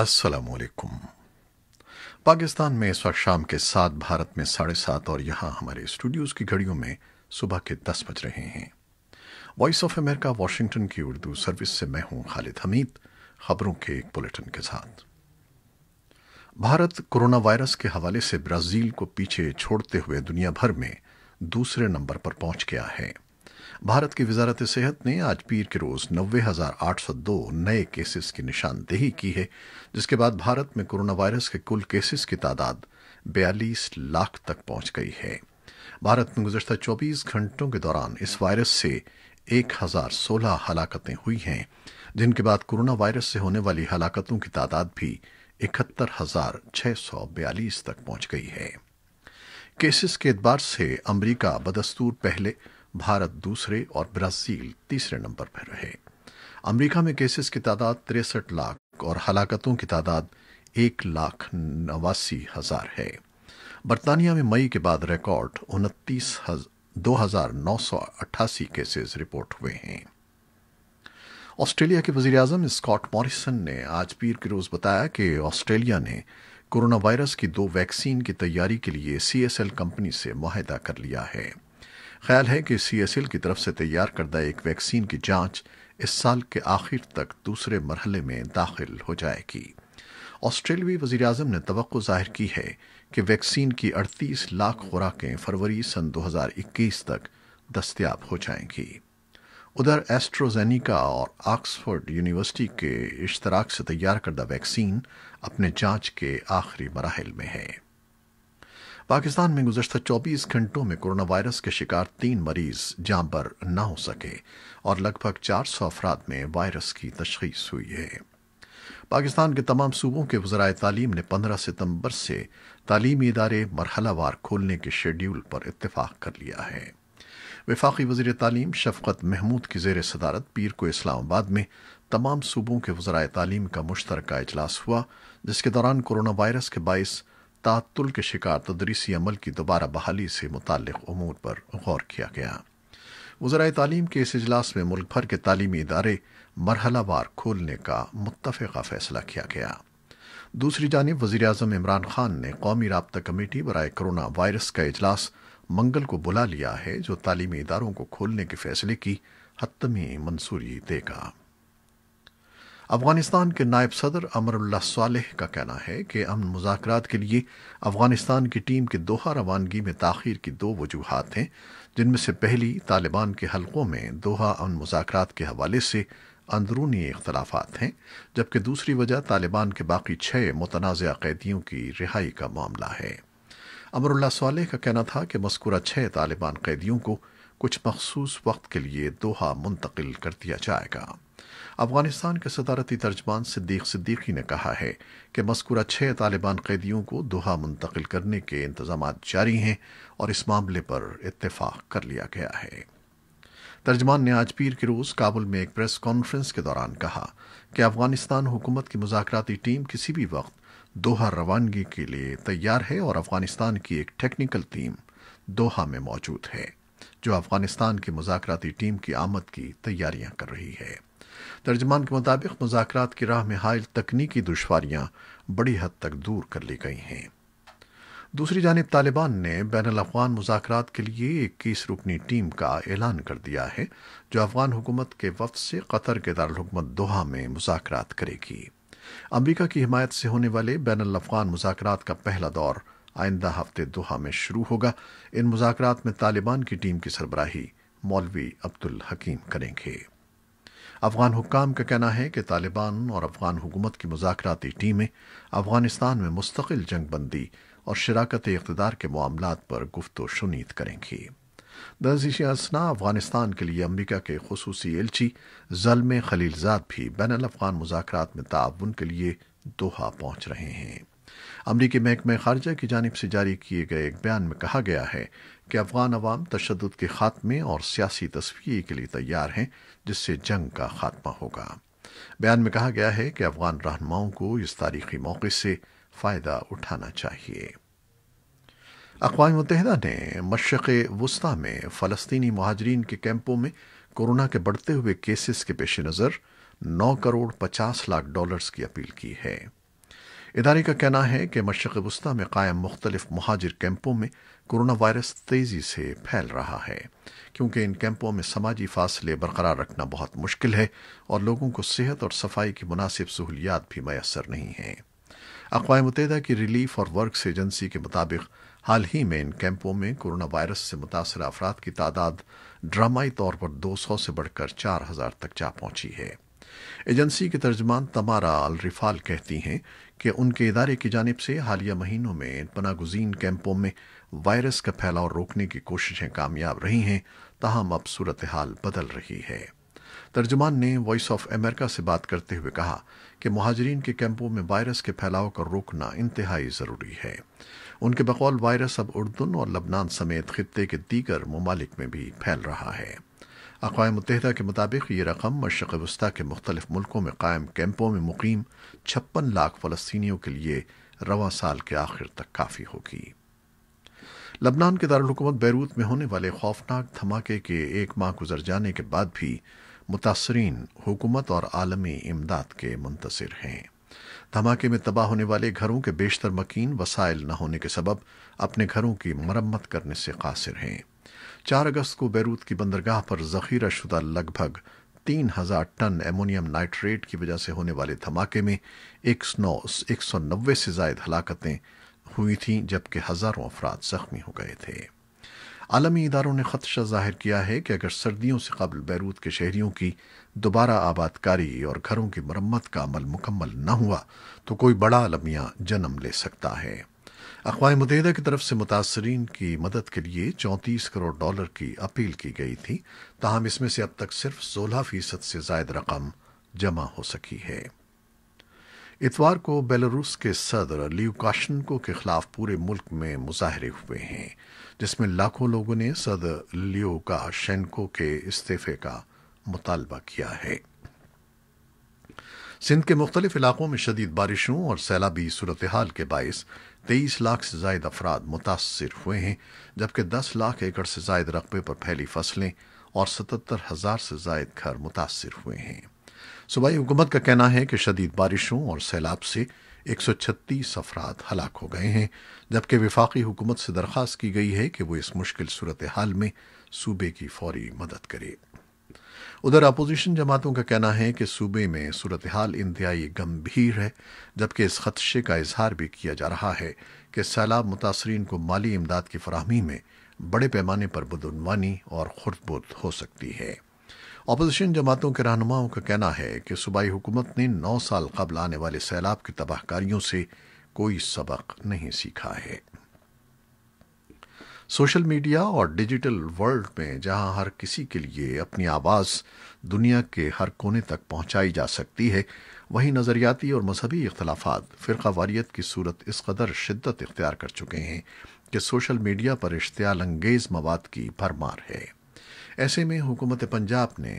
السلام علیکم پاکستان میں اس وقت شام کے ساتھ بھارت میں ساڑھے سات اور یہاں ہمارے اسٹوڈیوز کی گھڑیوں میں صبح کے دس بج رہے ہیں وائس آف امریکہ واشنگٹن کی اردو سروس سے میں ہوں خالد حمید خبروں کے ایک بلٹن کے ساتھ بھارت کورونا وائرس کے حوالے سے برازیل کو پیچھے چھوڑتے ہوئے دنیا بھر میں دوسرے نمبر پر پہنچ گیا ہے بھارت کی وزارت صحت نے آج پیر کے روز نوے ہزار آٹھ سو دو نئے کیسز کی نشاندہی کی ہے جس کے بعد بھارت میں کرونا وائرس کے کل کیسز کی تعداد بیالیس لاکھ تک پہنچ گئی ہے بھارت میں گزشتہ چوبیس گھنٹوں کے دوران اس وائرس سے ایک ہزار سولہ ہلاکتیں ہوئی ہیں جن کے بعد کرونا وائرس سے ہونے والی ہلاکتوں کی تعداد بھی اکہتر ہزار چھ سو بیالیس تک پہنچ گئی ہے کیسز کے اعتبار سے امریکہ بدستور پہلے بھارت دوسرے اور برازیل تیسرے نمبر پر رہے امریکہ میں کیسز کی تعداد 63 لاکھ اور ہلاکتوں کی تعداد ایک لاکھ نواسی ہزار ہے برطانیہ میں مئی کے بعد ریکارڈ دو ہزار نو سو اٹھاسی کیسز رپورٹ ہوئے ہیں آسٹریلیا کے وزیر اعظم اسکاٹ ماریسن نے آج پیر کے روز بتایا کہ آسٹریلیا نے کرونا وائرس کی دو ویکسین کی تیاری کے لیے سی ایس ایل کمپنی سے معاہدہ کر لیا ہے خیال ہے کہ سی ایس ایل کی طرف سے تیار کردہ ایک ویکسین کی جانچ اس سال کے آخر تک دوسرے مرحلے میں داخل ہو جائے گی آسٹریلوی وزیراعظم نے توقع ظاہر کی ہے کہ ویکسین کی اڑتیس لاکھ خوراکیں فروری سن دو ہزار اکیس تک دستیاب ہو جائیں گی ادھر ایسٹروزینیکا اور آکسفورڈ یونیورسٹی کے اشتراک سے تیار کردہ ویکسین اپنے جانچ کے آخری مراحل میں ہے پاکستان میں گزشتہ چوبیس گھنٹوں میں کرونا وائرس کے شکار تین مریض جام پر نہ ہو سکے اور لگ بھگ چار سو افراد میں وائرس کی تشخیص ہوئی ہے پاکستان کے تمام صوبوں کے وزرائے تعلیم نے پندرہ ستمبر سے تعلیمی ادارے مرحلہ وار کھولنے کے شیڈیول پر اتفاق کر لیا ہے وفاقی وزیر تعلیم شفقت محمود کی زیر صدارت پیر کو اسلام آباد میں تمام صوبوں کے وزرائے تعلیم کا مشترکہ اجلاس ہوا جس کے دوران کورونا وائرس کے باعث تعطل کے شکار تدریسی عمل کی دوبارہ بحالی سے متعلق امور پر غور کیا گیا وزرائے تعلیم کے اس اجلاس میں ملک بھر کے تعلیمی ادارے مرحلہ وار کھولنے کا متفقہ فیصلہ کیا گیا دوسری جانب وزیر اعظم عمران خان نے قومی رابطہ کمیٹی برائے کرونا وائرس کا اجلاس منگل کو بلا لیا ہے جو تعلیمی اداروں کو کھولنے کے فیصلے کی حتمی منظوری دے گا افغانستان کے نائب صدر امر اللہ صالح کا کہنا ہے کہ امن مذاکرات کے لیے افغانستان کی ٹیم کے دوحہ روانگی میں تاخیر کی دو وجوہات ہیں جن میں سے پہلی طالبان کے حلقوں میں دوحہ امن مذاکرات کے حوالے سے اندرونی اختلافات ہیں جبکہ دوسری وجہ طالبان کے باقی چھ متنازع قیدیوں کی رہائی کا معاملہ ہے امر اللہ صالح کا کہنا تھا کہ مذکورہ چھ طالبان قیدیوں کو کچھ مخصوص وقت کے لیے دوحہ منتقل کر دیا جائے گا افغانستان کے صدارتی ترجمان صدیق صدیقی نے کہا ہے کہ مذکورہ چھ طالبان قیدیوں کو دوحہ منتقل کرنے کے انتظامات جاری ہیں اور اس معاملے پر اتفاق کر لیا گیا ہے ترجمان نے آج پیر کے روز کابل میں ایک پریس کانفرنس کے دوران کہا کہ افغانستان حکومت کی مذاکراتی ٹیم کسی بھی وقت دوحہ روانگی کے لیے تیار ہے اور افغانستان کی ایک ٹیکنیکل ٹیم دوحہ میں موجود ہے جو افغانستان کی مذاکراتی ٹیم کی آمد کی تیاریاں کر رہی ہے ترجمان کے مطابق مذاکرات کی راہ میں حائل تکنیکی دشواریاں بڑی حد تک دور کر لی گئی ہیں دوسری جانب طالبان نے بین الافغان مذاکرات کے لیے اکیس رکنی ٹیم کا اعلان کر دیا ہے جو افغان حکومت کے وفد سے قطر کے دارالحکومت دوحہ میں مذاکرات کرے گی امریکہ کی حمایت سے ہونے والے بین الافغان مذاکرات کا پہلا دور آئندہ ہفتے دوحہ میں شروع ہوگا ان مذاکرات میں طالبان کی ٹیم کی سربراہی مولوی عبدالحکیم کریں گے افغان حکام کا کہنا ہے کہ طالبان اور افغان حکومت کی مذاکراتی ٹیمیں افغانستان میں مستقل جنگ بندی اور شراکت اقتدار کے معاملات پر گفت و شنید کریں گی اسنا افغانستان کے لیے امریکہ کے خصوصی ایلچی زلم خلیلزاد بھی بین الافغان مذاکرات میں تعاون کے لیے دوحہ پہنچ رہے ہیں امریکی محکمہ خارجہ کی جانب سے جاری کیے گئے ایک بیان میں کہا گیا ہے کہ افغان عوام تشدد کے خاتمے اور سیاسی تصفیے کے لیے تیار ہیں جس سے جنگ کا خاتمہ ہوگا بیان میں کہا گیا ہے کہ افغان رہنماؤں کو اس تاریخی موقع سے فائدہ اٹھانا چاہیے اقوام متحدہ نے مشرق وسطی میں فلسطینی مہاجرین کے کیمپوں میں کورونا کے بڑھتے ہوئے کیسز کے پیش نظر نو کروڑ پچاس لاکھ ڈالرز کی اپیل کی ہے ادارے کا کہنا ہے کہ مشرق وسطی میں قائم مختلف مہاجر کیمپوں میں کورونا وائرس تیزی سے پھیل رہا ہے کیونکہ ان کیمپوں میں سماجی فاصلے برقرار رکھنا بہت مشکل ہے اور لوگوں کو صحت اور صفائی کی مناسب سہولیات بھی میسر نہیں ہیں اقوام متحدہ کی ریلیف اور ورکس ایجنسی کے مطابق حال ہی میں ان کیمپوں میں کورونا وائرس سے متاثرہ افراد کی تعداد ڈرامائی طور پر دو سو سے بڑھ کر چار ہزار تک جا پہنچی ہے ایجنسی کے ترجمان تمارا الرفال کہتی ہیں کہ ان کے ادارے کی جانب سے حالیہ مہینوں میں پناہ گزین کیمپوں میں وائرس کا پھیلاؤ روکنے کی کوششیں کامیاب رہی ہیں تاہم اب صورتحال بدل رہی ہے ترجمان نے وائس آف امریکہ سے بات کرتے ہوئے کہا کہ مہاجرین کے کیمپوں میں وائرس کے پھیلاؤ کا روکنا انتہائی ضروری ہے ان کے بقول وائرس اب اردن اور لبنان سمیت خطے کے دیگر ممالک میں بھی پھیل رہا ہے اقوام متحدہ کے مطابق یہ رقم مشرق وسطیٰ کے مختلف ملکوں میں قائم کیمپوں میں مقیم چھپن لاکھ فلسطینیوں کے لیے رواں سال کے آخر تک کافی ہوگی لبنان کے دارالحکومت بیروت میں ہونے والے خوفناک دھماکے کے ایک ماہ گزر جانے کے بعد بھی متاثرین حکومت اور عالمی امداد کے منتظر ہیں دھماکے میں تباہ ہونے والے گھروں کے بیشتر مکین وسائل نہ ہونے کے سبب اپنے گھروں کی مرمت کرنے سے قاصر ہیں چار اگست کو بیروت کی بندرگاہ پر ذخیرہ شدہ لگ بھگ تین ہزار ٹن ایمونیم نائٹریٹ کی وجہ سے ہونے والے دھماکے میں ایک سو نوے سے زائد ہلاکتیں ہوئی تھیں جبکہ ہزاروں افراد زخمی ہو گئے تھے عالمی اداروں نے خدشہ ظاہر کیا ہے کہ اگر سردیوں سے قبل بیروت کے شہریوں کی دوبارہ آباد کاری اور گھروں کی مرمت کا عمل مکمل نہ ہوا تو کوئی بڑا علمیاں جنم لے سکتا ہے اقوام متحدہ کی طرف سے متاثرین کی مدد کے لیے چونتیس کروڑ ڈالر کی اپیل کی گئی تھی تاہم اس میں سے اب تک صرف سولہ فیصد سے زائد رقم جمع ہو سکی ہے اتوار کو بیلاروس کے صدر لیو کاشنکو کے خلاف پورے ملک میں مظاہرے ہوئے ہیں جس میں لاکھوں لوگوں نے صدر لیو کاشنکو کے استعفے کا مطالبہ کیا ہے سندھ کے مختلف علاقوں میں شدید بارشوں اور سیلابی صورتحال کے باعث تیئیس لاکھ سے زائد افراد متاثر ہوئے ہیں جبکہ دس لاکھ ایکڑ سے زائد رقبے پر پھیلی فصلیں اور ستتر ہزار سے زائد گھر متاثر ہوئے ہیں صوبائی حکومت کا کہنا ہے کہ شدید بارشوں اور سیلاب سے ایک سو چھتیس افراد ہلاک ہو گئے ہیں جبکہ وفاقی حکومت سے درخواست کی گئی ہے کہ وہ اس مشکل صورتحال میں صوبے کی فوری مدد کرے ادھر اپوزیشن جماعتوں کا کہنا ہے کہ صوبے میں صورتحال انتہائی گمبھیر ہے جبکہ اس خدشے کا اظہار بھی کیا جا رہا ہے کہ سیلاب متاثرین کو مالی امداد کی فراہمی میں بڑے پیمانے پر بدعنوانی اور خرد خربت ہو سکتی ہے اپوزیشن جماعتوں کے رہنماؤں کا کہنا ہے کہ صوبائی حکومت نے نو سال قبل آنے والے سیلاب کی تباہ کاریوں سے کوئی سبق نہیں سیکھا ہے سوشل میڈیا اور ڈیجیٹل ورلڈ میں جہاں ہر کسی کے لیے اپنی آواز دنیا کے ہر کونے تک پہنچائی جا سکتی ہے وہیں نظریاتی اور مذہبی اختلافات فرقہ واریت کی صورت اس قدر شدت اختیار کر چکے ہیں کہ سوشل میڈیا پر اشتعال انگیز مواد کی بھرمار ہے ایسے میں حکومت پنجاب نے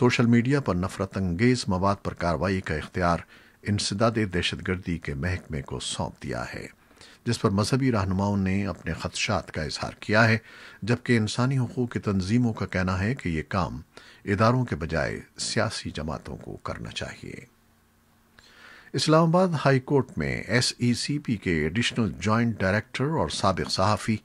سوشل میڈیا پر نفرت انگیز مواد پر کارروائی کا اختیار انسداد دہشت گردی کے محکمے کو سونپ دیا ہے جس پر مذہبی رہنماؤں نے اپنے خدشات کا اظہار کیا ہے جبکہ انسانی حقوق کی تنظیموں کا کہنا ہے کہ یہ کام اداروں کے بجائے سیاسی جماعتوں کو کرنا چاہیے اسلام آباد ہائی کورٹ میں ایس ای سی پی کے ایڈیشنل جوائنٹ ڈائریکٹر اور سابق صحافی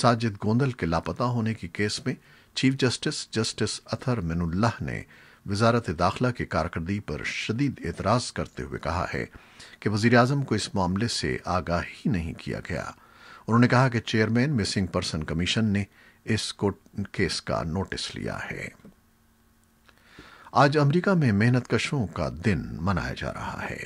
ساجد گوندل کے لاپتا ہونے کی کیس میں چیف جسٹس جسٹس اتھر من اللہ نے وزارت داخلہ کی کارکردگی پر شدید اعتراض کرتے ہوئے کہا ہے کہ وزیراعظم کو اس معاملے سے آگاہ ہی نہیں کیا گیا انہوں نے کہا کہ چیئرمین مسنگ پرسن کمیشن نے اس کیس کا نوٹس لیا ہے آج امریکہ میں محنت کشوں کا دن منایا جا رہا ہے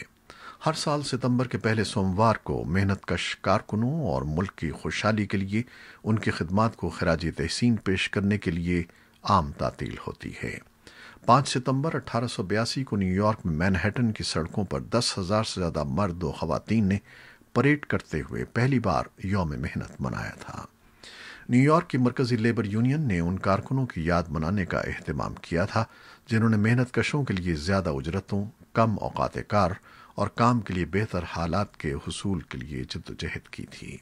ہر سال ستمبر کے پہلے سوموار کو محنت کش کارکنوں اور ملک کی خوشحالی کے لیے ان کی خدمات کو خراج تحسین پیش کرنے کے لیے عام تعطیل ہوتی ہے پانچ ستمبر اٹھارہ سو بیاسی کو نیو یارک میں مینہٹن کی سڑکوں پر دس ہزار سے زیادہ مرد و خواتین نے پریڈ کرتے ہوئے پہلی بار یوم محنت منایا تھا نیو یارک کی مرکزی لیبر یونین نے ان کارکنوں کی یاد منانے کا اہتمام کیا تھا جنہوں نے محنت کشوں کے لیے زیادہ اجرتوں کم اوقات کار اور کام کے لیے بہتر حالات کے حصول کے لیے جد و جہد کی تھی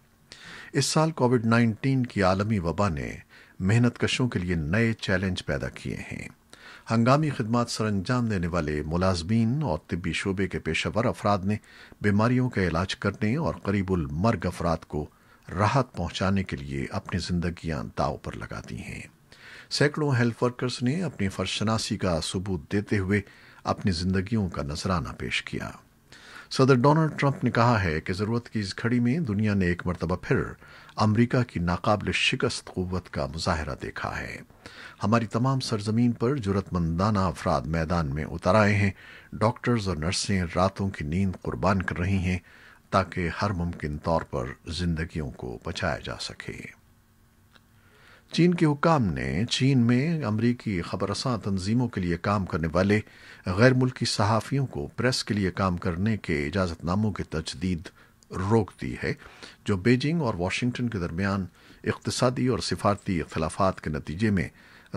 اس سال کووڈ نائنٹین کی عالمی وبا نے محنت کشوں کے لیے نئے چیلنج پیدا کیے ہیں ہنگامی خدمات سر انجام دینے والے ملازمین اور طبی شعبے کے پیشہ ور افراد نے بیماریوں کا علاج کرنے اور قریب المرگ افراد کو راحت پہنچانے کے لیے اپنی زندگیاں داؤ پر لگا دی ہیں سینکڑوں ہیلتھ ورکرز نے اپنی فرشناسی کا ثبوت دیتے ہوئے اپنی زندگیوں کا نذرانہ پیش کیا صدر ڈونلڈ ٹرمپ نے کہا ہے کہ ضرورت کی اس گھڑی میں دنیا نے ایک مرتبہ پھر امریکہ کی ناقابل شکست قوت کا مظاہرہ دیکھا ہے ہماری تمام سرزمین پر جرت مندانہ افراد میدان میں اتر آئے ہیں ڈاکٹرز اور نرسیں راتوں کی نیند قربان کر رہی ہیں تاکہ ہر ممکن طور پر زندگیوں کو بچایا جا سکے چین کے حکام نے چین میں امریکی خبرساں تنظیموں کے لیے کام کرنے والے غیر ملکی صحافیوں کو پریس کے لیے کام کرنے کے اجازت ناموں کی تجدید روک دی ہے جو بیجنگ اور واشنگٹن کے درمیان اقتصادی اور سفارتی اختلافات کے نتیجے میں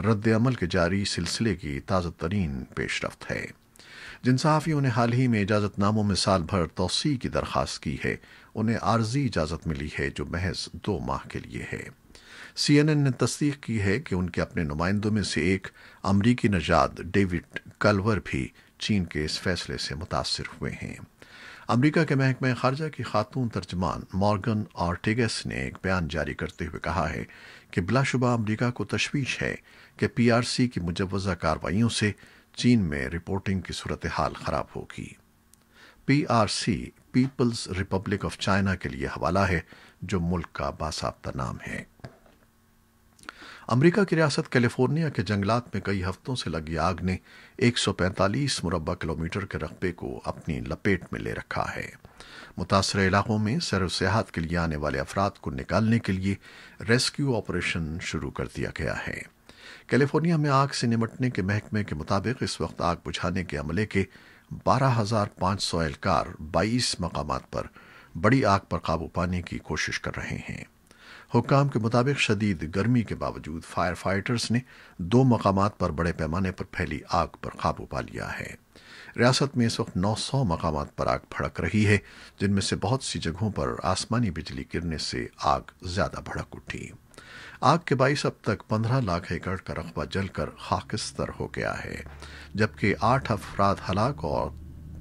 رد عمل کے جاری سلسلے کی تازہ ترین پیش رفت ہے جن صحافیوں نے حال ہی میں اجازت ناموں میں سال بھر توسیع کی درخواست کی ہے انہیں عارضی اجازت ملی ہے جو محض دو ماہ کے لیے ہے سی این این نے تصدیق کی ہے کہ ان کے اپنے نمائندوں میں سے ایک امریکی نجاد ڈیوڈ کلور بھی چین کے اس فیصلے سے متاثر ہوئے ہیں امریکہ کے محکمہ خارجہ کی خاتون ترجمان مارگن آرٹیگس نے ایک بیان جاری کرتے ہوئے کہا ہے کہ بلا شبہ امریکہ کو تشویش ہے کہ پی آر سی کی مجوزہ کارروائیوں سے چین میں رپورٹنگ کی صورتحال خراب ہوگی P R C people's republic of China کے لیے حوالہ ہے جو ملک کا باسابطہ نام ہے امریکہ کی ریاست کیلیفورنیا کے جنگلات میں کئی ہفتوں سے لگی آگ نے ایک سو پینتالیس مربع کلومیٹر کے رقبے کو اپنی لپیٹ میں لے رکھا ہے متاثرہ علاقوں میں سیر و سیاحت کے لیے آنے والے افراد کو نکالنے کے لیے ریسکیو آپریشن شروع کر دیا گیا ہے کیلیفورنیا میں آگ سے نمٹنے کے محکمے کے مطابق اس وقت آگ بجھانے کے عملے کے بارہ ہزار پانچ سو اہلکار بائیس مقامات پر بڑی آگ پر قابو پانے کی کوشش کر رہے ہیں حکام کے مطابق شدید گرمی کے باوجود فائر فائٹرز نے دو مقامات پر بڑے پیمانے پر پھیلی آگ پر قابو پا لیا ہے ریاست میں اس وقت نو سو مقامات پر آگ پھڑک رہی ہے جن میں سے بہت سی جگہوں پر آسمانی بجلی گرنے سے آگ زیادہ بھڑک اٹھی آگ کے باعث اب تک پندرہ لاکھ ایکڑ کا رقبہ جل کر خاکستر ہو گیا ہے جبکہ آٹھ افراد ہلاک اور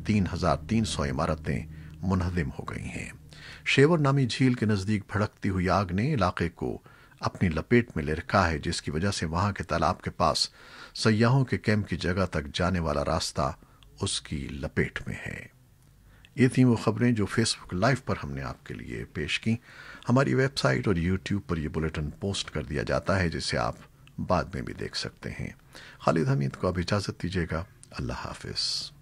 تین ہزار تین سو عمارتیں منہدم ہو گئی ہیں شیور نامی جھیل کے نزدیک بھڑکتی ہوئی آگ نے علاقے کو اپنی لپیٹ میں لے رکھا ہے جس کی وجہ سے وہاں کے تالاب کے پاس سیاحوں کے کیمپ کی جگہ تک جانے والا راستہ اس کی لپیٹ میں ہے یہ تھیں وہ خبریں جو فیس بک لائیو پر ہم نے آپ کے لیے پیش کی ہماری ویب سائٹ اور یوٹیوب پر یہ بلٹن پوسٹ کر دیا جاتا ہے جسے آپ بعد میں بھی دیکھ سکتے ہیں خالد حمید کو اب اجازت دیجیے گا اللہ حافظ